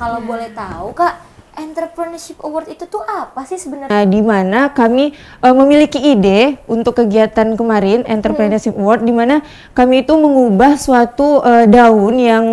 Kalau iya. boleh tahu Kak, Entrepreneurship Award itu tuh apa sih sebenarnya? Nah, di mana kami uh, memiliki ide untuk kegiatan kemarin Entrepreneurship hmm. Award di mana kami itu mengubah suatu uh, daun yang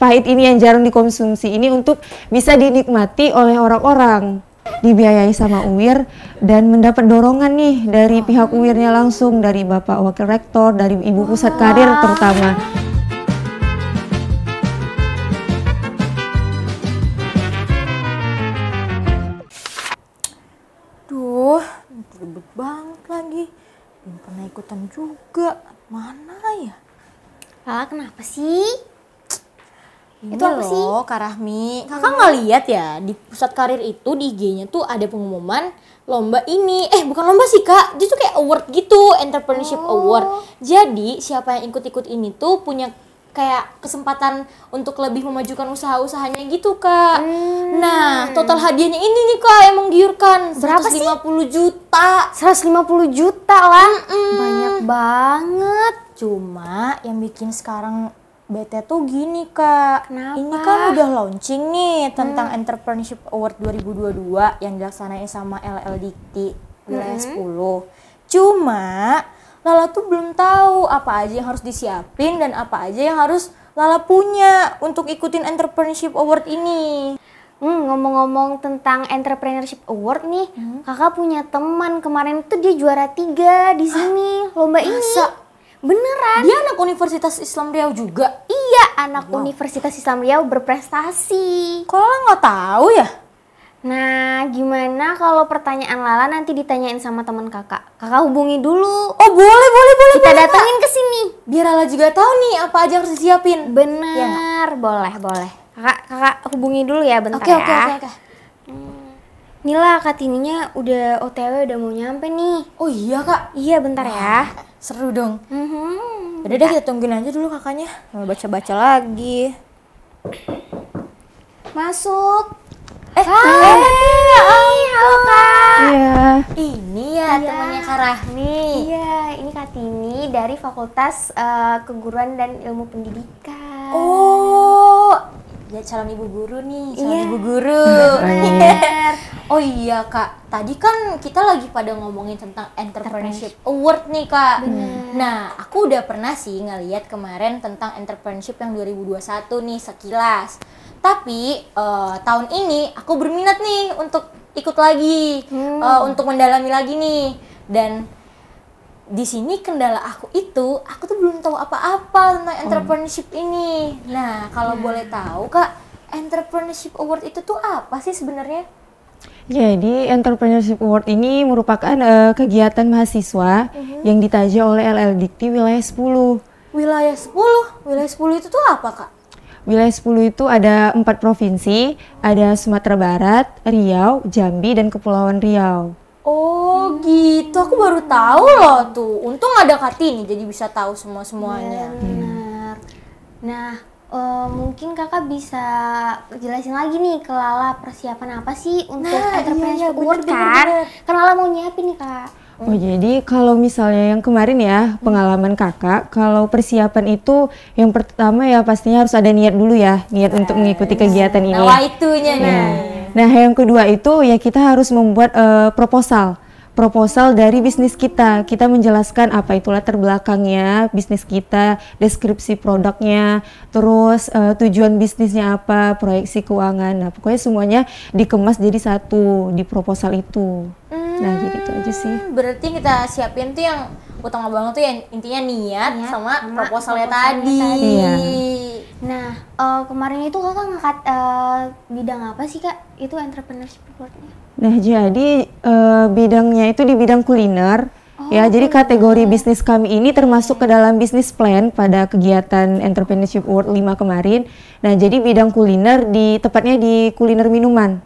pahit ini yang jarang dikonsumsi ini untuk bisa dinikmati oleh orang-orang dibiayai sama UIR dan mendapat dorongan nih dari pihak hmm. UIRnya langsung dari Bapak Wakil Rektor, dari Ibu Pusat Karir terutama. belum pernah ikutan juga. Mana ya? kalah kenapa sih? Ini itu apa loh, sih? Kak Rahmi. Kakak nggak lihat ya di pusat karir itu di IG-nya tuh ada pengumuman lomba ini. Eh bukan lomba sih kak, justru kayak award gitu, entrepreneurship oh. award. Jadi siapa yang ikut-ikut ini tuh punya kayak kesempatan untuk lebih memajukan usaha-usahanya gitu kak. Hmm. Nah total hadiahnya ini nih kak yang menggiurkan. Berapa 150 sih? juta. 150 juta lah. Mm-mm. Banyak banget. Cuma yang bikin sekarang bete tuh gini kak. Kenapa? Ini kan udah launching nih tentang mm. Entrepreneurship Award 2022 yang dilaksanain sama LLDT wilayah hmm. 10. Cuma Lala tuh belum tahu apa aja yang harus disiapin dan apa aja yang harus Lala punya untuk ikutin entrepreneurship award ini. Hmm, ngomong-ngomong tentang entrepreneurship award nih, hmm? kakak punya teman kemarin tuh dia juara tiga di sini Hah? lomba Masa? Beneran? Dia anak Universitas Islam Riau juga. Iya, anak wow. Universitas Islam Riau berprestasi. Kalau nggak tahu ya? Nah, gimana kalau pertanyaan Lala nanti ditanyain sama teman kakak? Kakak hubungi dulu. Oh, boleh, boleh, boleh. Kita boleh, datangin ke sini. Biar Lala juga tahu nih apa aja harus disiapin. Benar, ya, boleh, boleh. Kakak, kakak hubungi dulu ya bentar okay, ya. Oke, okay, oke, okay, oke. Okay. Hmm. Nila, Kak Tininya udah OTW udah mau nyampe nih. Oh iya, Kak. Iya, bentar ya. Seru dong. Mm -hmm. Udah deh, kita tungguin aja dulu kakaknya. Baca-baca lagi. Masuk. Eh, hai. ya halo Kak. Iya. Ini ya iya. temannya Kak Rahmi. Iya, ini Tini dari Fakultas uh, Keguruan dan Ilmu Pendidikan. Oh, ya calon ibu guru nih, iya. calon ibu guru. Benar. Iya. oh iya kak, tadi kan kita lagi pada ngomongin tentang entrepreneurship award nih kak. Benar. Nah, aku udah pernah sih ngeliat kemarin tentang entrepreneurship yang 2021 nih sekilas. Tapi uh, tahun ini aku berminat nih untuk ikut lagi, hmm. uh, untuk mendalami lagi nih. Dan di sini kendala aku itu, aku tuh belum tahu apa-apa tentang hmm. entrepreneurship ini. Nah, kalau hmm. boleh tahu kak, entrepreneurship award itu tuh apa sih sebenarnya? Jadi Entrepreneurship Award ini merupakan uh, kegiatan mahasiswa hmm yang ditaja oleh LLDT wilayah 10. Wilayah 10? Wilayah 10 itu tuh apa, Kak? Wilayah 10 itu ada empat provinsi, ada Sumatera Barat, Riau, Jambi, dan Kepulauan Riau. Oh gitu, aku baru tahu loh tuh. Untung ada Kartini jadi bisa tahu semua semuanya. Iya, benar. Nah, uh, mungkin kakak bisa jelasin lagi nih kelala Lala persiapan apa sih untuk nah, Entrepreneur iya, iya, kan? Karena Lala mau nyiapin nih kak. Oh jadi kalau misalnya yang kemarin ya pengalaman kakak, kalau persiapan itu yang pertama ya pastinya harus ada niat dulu ya, niat yes. untuk nah, mengikuti iya. kegiatan nah, ini. Nah itunya Ya. Nah yang kedua itu ya kita harus membuat uh, proposal proposal dari bisnis kita. Kita menjelaskan apa itu latar belakangnya, bisnis kita, deskripsi produknya, terus uh, tujuan bisnisnya apa, proyeksi keuangan. Nah, pokoknya semuanya dikemas jadi satu di proposal itu. Hmm nah jadi itu aja sih hmm, berarti kita siapin tuh yang utama banget tuh yang intinya niat, niat sama, sama proposalnya, proposalnya tadi, tadi. Iya. nah uh, kemarin itu kakak ngangkat uh, eh, bidang apa sih kak itu entrepreneurship reportnya nah jadi uh, bidangnya itu di bidang kuliner Oh, ya, jadi kategori bisnis kami ini termasuk ke dalam bisnis plan pada kegiatan Entrepreneurship World 5 kemarin. Nah, jadi bidang kuliner di tepatnya di kuliner minuman.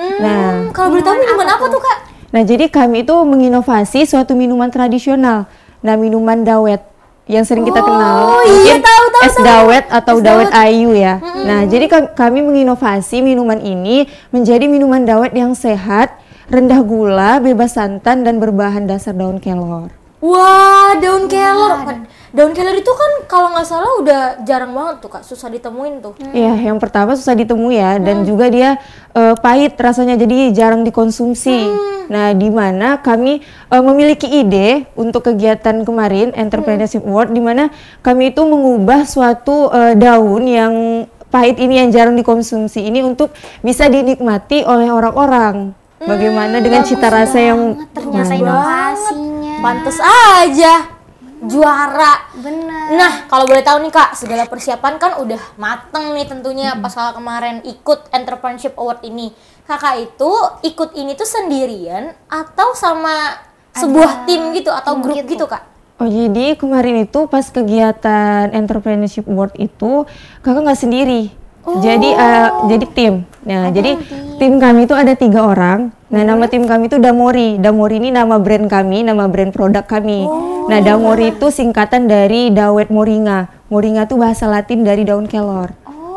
Hmm, nah, kalau boleh tahu minuman apa tuh, Kak? Nah, jadi kami itu menginovasi suatu minuman tradisional. Nah, minuman dawet yang sering kita kenal. Oh iya tahu tahu. Es dawet atau es dawet, dawet ayu ya. Hmm. Nah, jadi kami menginovasi minuman ini menjadi minuman dawet yang sehat, rendah gula, bebas santan dan berbahan dasar daun kelor. Wah, daun kelor. daun kelor itu kan kalau nggak salah udah jarang banget tuh kak, susah ditemuin tuh. Hmm. Iya, hmm. yang pertama susah ditemui ya, dan hmm. juga dia uh, pahit rasanya, jadi jarang dikonsumsi. Hmm. Nah, di mana kami uh, memiliki ide untuk kegiatan kemarin Entrepreneurship hmm. Award, di mana kami itu mengubah suatu uh, daun yang pahit ini yang jarang dikonsumsi ini untuk bisa dinikmati oleh orang-orang. Hmm, Bagaimana dengan cita rasa yang ternyata inovasi. Pantes aja juara. Bener. Nah, kalau boleh tahu nih Kak, segala persiapan kan udah mateng nih tentunya hmm. pas Kakak kemarin ikut Entrepreneurship Award ini. Kakak itu ikut ini tuh sendirian atau sama Ada sebuah tim gitu atau grup gitu, gitu Kak? Oh jadi kemarin itu pas kegiatan entrepreneurship award itu kakak nggak sendiri, eh, oh. jadi uh, jadi tim. Nah jadi tim. tim kami itu ada tiga orang, Nah, nama oh. tim kami itu Damori. Damori ini nama brand kami, nama brand produk kami. Nah, oh. Nah, Damori itu singkatan dari Dawet Moringa. Moringa itu bahasa Latin dari daun kelor.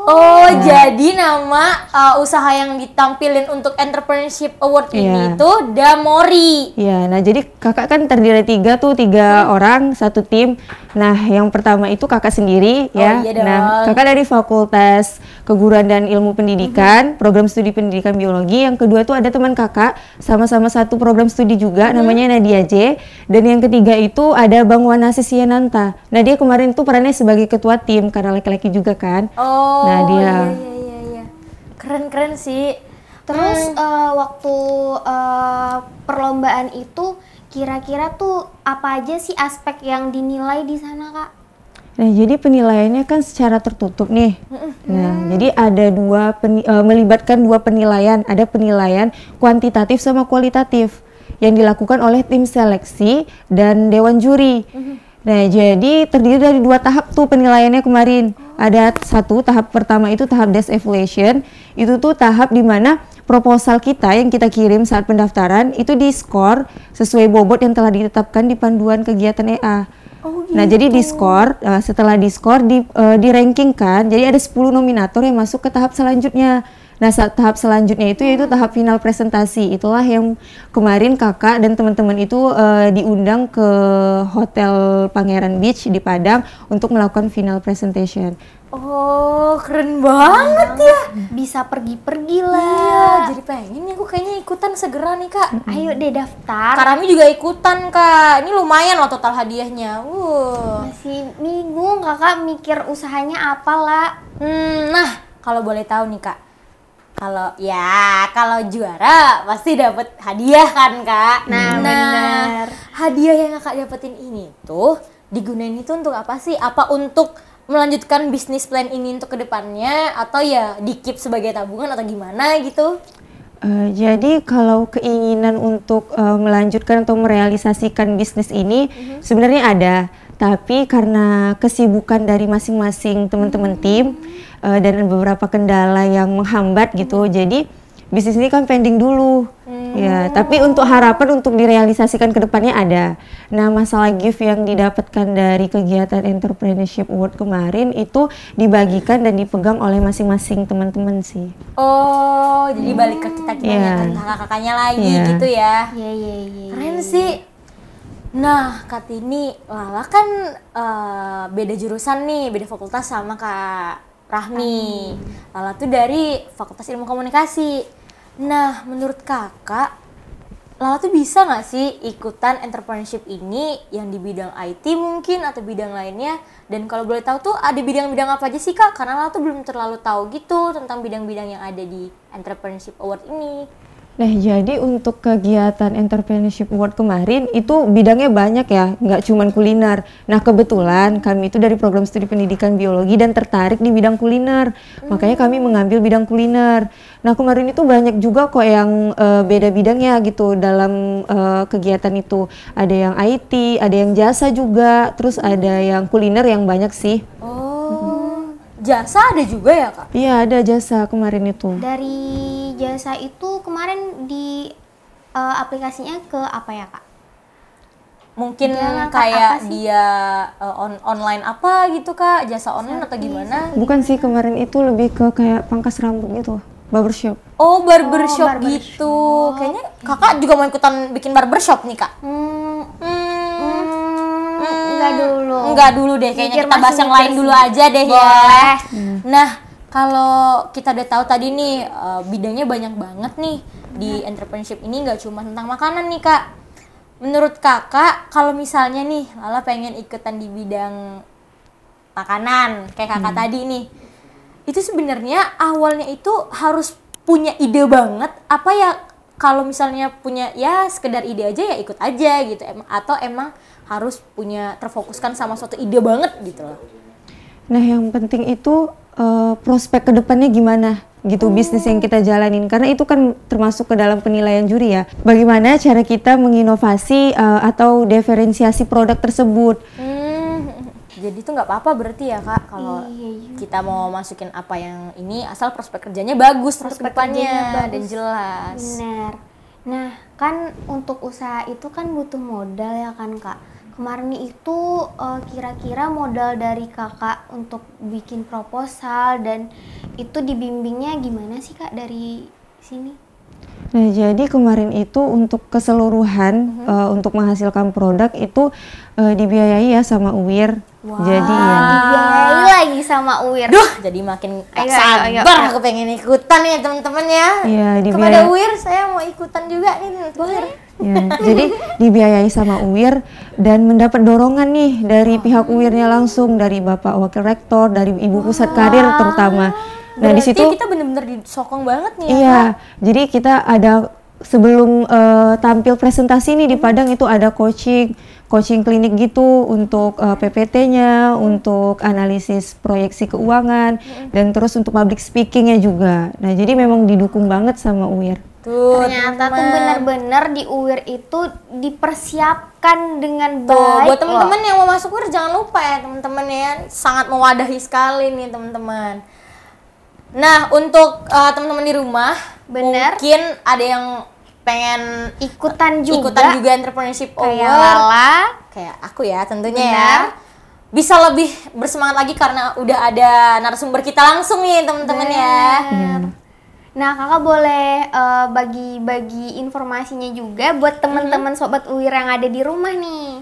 Oh, iya. jadi nama uh, usaha yang ditampilin untuk Entrepreneurship Award yeah. ini itu Damori. Iya, yeah, nah jadi kakak kan terdiri tiga tuh, tiga hmm. orang, satu tim. Nah, yang pertama itu kakak sendiri oh, ya. Iya nah, dong. Nah, kakak dari Fakultas Keguruan dan Ilmu Pendidikan, hmm. program studi Pendidikan Biologi. Yang kedua tuh ada teman kakak, sama-sama satu program studi juga, hmm. namanya Nadia J. Dan yang ketiga itu ada Bang Wanasi Siananta. Nah, dia kemarin tuh perannya sebagai ketua tim, karena laki-laki juga kan. Oh. Nah, nah dia iya, iya, iya. keren keren sih terus hmm. uh, waktu uh, perlombaan itu kira-kira tuh apa aja sih aspek yang dinilai di sana kak Nah, jadi penilaiannya kan secara tertutup nih. Nah, jadi ada dua peni, uh, melibatkan dua penilaian, ada penilaian kuantitatif sama kualitatif yang dilakukan oleh tim seleksi dan dewan juri. Hmm. Nah, jadi terdiri dari dua tahap tuh penilaiannya kemarin ada satu tahap pertama itu tahap desk evaluation itu tuh tahap dimana proposal kita yang kita kirim saat pendaftaran itu di skor sesuai bobot yang telah ditetapkan di panduan kegiatan EA. Oh, gitu. Nah jadi gitu. Eh, di skor uh, setelah di skor di uh, di ranking kan jadi ada 10 nominator yang masuk ke tahap selanjutnya. Nah, saat tahap selanjutnya itu yaitu tahap final presentasi. Itulah yang kemarin kakak dan teman-teman itu uh, diundang ke Hotel Pangeran Beach di Padang untuk melakukan final presentation. Oh, keren banget ya. Bisa pergi-pergi lah. Iya, jadi pengen nih aku kayaknya ikutan segera nih, Kak. Ayo deh daftar. Karami juga ikutan, Kak. Ini lumayan loh total hadiahnya. Uh. Masih bingung Kakak mikir usahanya apalah. Hmm, nah, kalau boleh tahu nih, Kak kalau ya kalau juara pasti dapat hadiah kan kak nah, nah benar hadiah yang kakak dapetin ini tuh digunain itu untuk apa sih apa untuk melanjutkan bisnis plan ini untuk kedepannya atau ya di keep sebagai tabungan atau gimana gitu Uh, jadi kalau keinginan untuk uh, melanjutkan atau merealisasikan bisnis ini mm-hmm. sebenarnya ada, tapi karena kesibukan dari masing-masing teman-teman mm-hmm. tim, uh, dan beberapa kendala yang menghambat gitu. Hmm. Jadi bisnis ini kan pending dulu. Hmm. Ya, tapi untuk harapan untuk direalisasikan ke depannya ada. Nah, masalah gift yang didapatkan dari kegiatan entrepreneurship award kemarin itu dibagikan dan dipegang oleh masing-masing teman-teman sih. Oh, jadi hmm. balik ke kita kita yeah. tentang kakaknya lagi yeah. gitu ya. Iya, iya, iya. Keren sih. Nah, kak ini Lala kan uh, beda jurusan nih, beda fakultas sama Kak Rahmi. Lala tuh dari Fakultas Ilmu Komunikasi. Nah, menurut kakak, Lala tuh bisa nggak sih ikutan entrepreneurship ini yang di bidang IT mungkin atau bidang lainnya? Dan kalau boleh tahu tuh ada bidang-bidang apa aja sih kak? Karena Lala tuh belum terlalu tahu gitu tentang bidang-bidang yang ada di Entrepreneurship Award ini. Nah, jadi untuk kegiatan entrepreneurship award kemarin itu bidangnya banyak ya, nggak cuma kuliner. Nah, kebetulan kami itu dari program studi pendidikan biologi dan tertarik di bidang kuliner. Hmm. Makanya kami mengambil bidang kuliner. Nah, kemarin itu banyak juga kok yang uh, beda bidangnya gitu dalam uh, kegiatan itu. Ada yang IT, ada yang jasa juga, terus ada yang kuliner yang banyak sih. Oh. Jasa ada juga ya, Kak? Iya, ada jasa kemarin itu. Dari jasa itu kemarin di uh, aplikasinya ke apa ya kak? Mungkin dia kayak dia uh, on online apa gitu kak jasa online Sari. atau gimana? Bukan sih kemarin itu lebih ke kayak pangkas rambut gitu barbershop. Oh, barbershop, oh, gitu. Shop. Kayaknya kakak juga mau ikutan bikin barbershop nih, Kak. Hmm. Hmm. Enggak hmm. dulu. Enggak dulu deh, kayaknya kita bahas yang lain dulu aja deh ya. Boleh. ya. Nah, kalau kita udah tahu tadi nih uh, bidangnya banyak banget nih di iya. entrepreneurship ini nggak cuma tentang makanan nih kak. Menurut kakak kalau misalnya nih Lala pengen ikutan di bidang makanan kayak kakak hmm. tadi nih, itu sebenarnya awalnya itu harus punya ide banget apa ya kalau misalnya punya ya sekedar ide aja ya ikut aja gitu emang atau emang harus punya terfokuskan sama suatu ide banget gitu loh. Nah, yang penting itu uh, prospek kedepannya gimana gitu hmm. bisnis yang kita jalanin karena itu kan termasuk ke dalam penilaian juri ya bagaimana cara kita menginovasi uh, atau diferensiasi produk tersebut hmm. jadi itu nggak apa-apa berarti ya kak kalau iya, iya. kita mau masukin apa yang ini asal prospek kerjanya bagus prospek depannya dan jelas benar nah kan untuk usaha itu kan butuh modal ya kan kak Kemarin itu eh, kira-kira uh, modal dari kakak untuk bikin proposal dan itu dibimbingnya gimana sih kak dari sini? Nah, jadi kemarin itu untuk keseluruhan mm -hmm. uh, untuk menghasilkan produk itu uh, dibiayai ya sama UIR. Wow. Jadi ya. Dibiayai lagi sama UIR. Duh, jadi makin ayo, sabar ayo, ayo. aku pengen ikutan ya teman-teman ya. Iya, dibiayai. Kepada UIR saya mau ikutan juga nih. Boleh. Ya, jadi dibiayai sama UIR dan mendapat dorongan nih dari pihak UIRnya langsung dari Bapak Wakil Rektor, dari Ibu Pusat Kadir Karir terutama. Nah, di situ kita benar-benar disokong banget nih. Ya, iya. Ya, jadi kita ada sebelum uh, tampil presentasi nih di hmm. Padang itu ada coaching, coaching klinik gitu untuk uh, eh, PPT-nya, untuk analisis proyeksi keuangan hmm. dan terus untuk public speaking-nya juga. Nah, jadi memang didukung banget sama UIR. Tuh, ternyata temen. tuh bener-bener di UIR itu dipersiapkan dengan baik. Tuh, buat temen-temen yang mau masuk UIR jangan lupa ya temen-temen ya, sangat mewadahi sekali nih temen-temen. Nah, untuk uh, temen-temen di rumah, Bener. mungkin ada yang pengen ikutan juga, ikutan juga entrepreneurship kayak over. Lala, kayak aku ya tentunya ya. Bener. ya. Bisa lebih bersemangat lagi karena udah ada narasumber kita langsung nih temen-temen ya. Nah, kakak boleh bagi eh, bagi-bagi informasinya juga buat mm-hmm. teman-teman sobat UIR yang ada di rumah nih.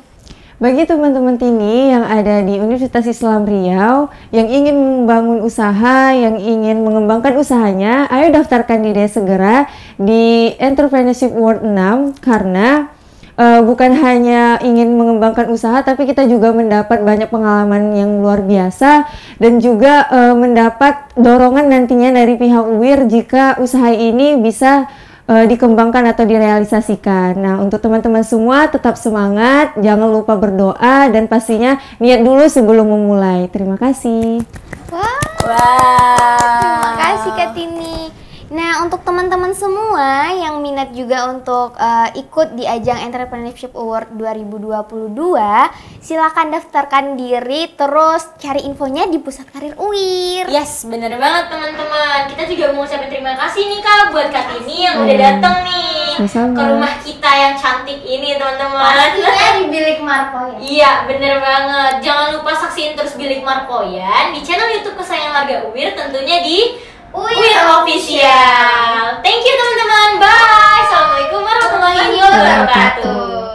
Bagi teman-teman tini yang ada di Universitas Islam Riau yang ingin membangun usaha, yang ingin mengembangkan usahanya, ayo daftarkan diri segera di Entrepreneurship World 6 karena uh, bukan hanya ingin mengembangkan usaha tapi kita juga mendapat banyak pengalaman yang luar biasa dan juga uh, mendapat dorongan nantinya dari pihak UIR jika usaha ini bisa eh, dikembangkan atau direalisasikan. Nah, untuk teman-teman semua tetap semangat, jangan lupa berdoa dan pastinya niat dulu sebelum memulai. Terima kasih. Wow. wow. Terima kasih Katini. Nah, untuk teman-teman semua yang minat juga untuk uh, ikut di ajang Entrepreneurship Award 2022, silakan daftarkan diri terus cari infonya di Pusat Karir UIR. Yes, bener banget teman-teman. Kita juga mau ucapin terima kasih nih Kak buat Kak Tini yang oh. udah dateng nih sama ke rumah kita yang cantik ini, teman-teman. Pastinya di Bilik Marpoyan. Iya, bener banget. Jangan lupa saksiin terus Bilik ya di channel YouTube kesayangan warga UIR tentunya di Uin Official. Thank you teman-teman. Bye. Assalamualaikum warahmatullahi wabarakatuh.